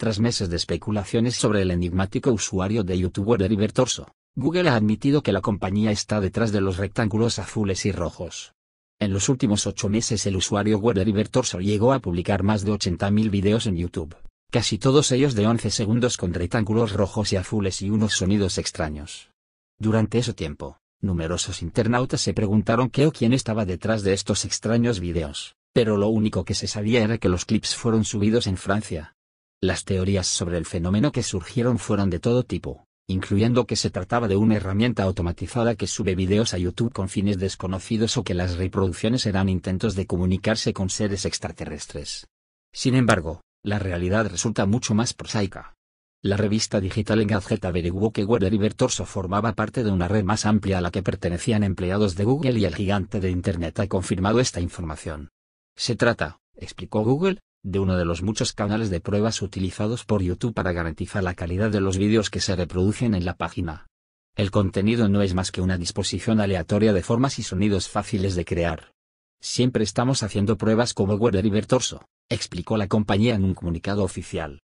Tras meses de especulaciones sobre el enigmático usuario de YouTube River Torso, Google ha admitido que la compañía está detrás de los rectángulos azules y rojos. En los últimos ocho meses el usuario Werder Torso llegó a publicar más de 80.000 videos en YouTube, casi todos ellos de 11 segundos con rectángulos rojos y azules y unos sonidos extraños. Durante ese tiempo, numerosos internautas se preguntaron qué o quién estaba detrás de estos extraños videos, pero lo único que se sabía era que los clips fueron subidos en Francia, las teorías sobre el fenómeno que surgieron fueron de todo tipo, incluyendo que se trataba de una herramienta automatizada que sube videos a YouTube con fines desconocidos o que las reproducciones eran intentos de comunicarse con seres extraterrestres. Sin embargo, la realidad resulta mucho más prosaica. La revista digital Engadget averiguó que Werder y Bertorso formaba parte de una red más amplia a la que pertenecían empleados de Google y el gigante de Internet ha confirmado esta información. Se trata, explicó Google, de uno de los muchos canales de pruebas utilizados por YouTube para garantizar la calidad de los vídeos que se reproducen en la página. El contenido no es más que una disposición aleatoria de formas y sonidos fáciles de crear. Siempre estamos haciendo pruebas como Weber y Vertorso, explicó la compañía en un comunicado oficial.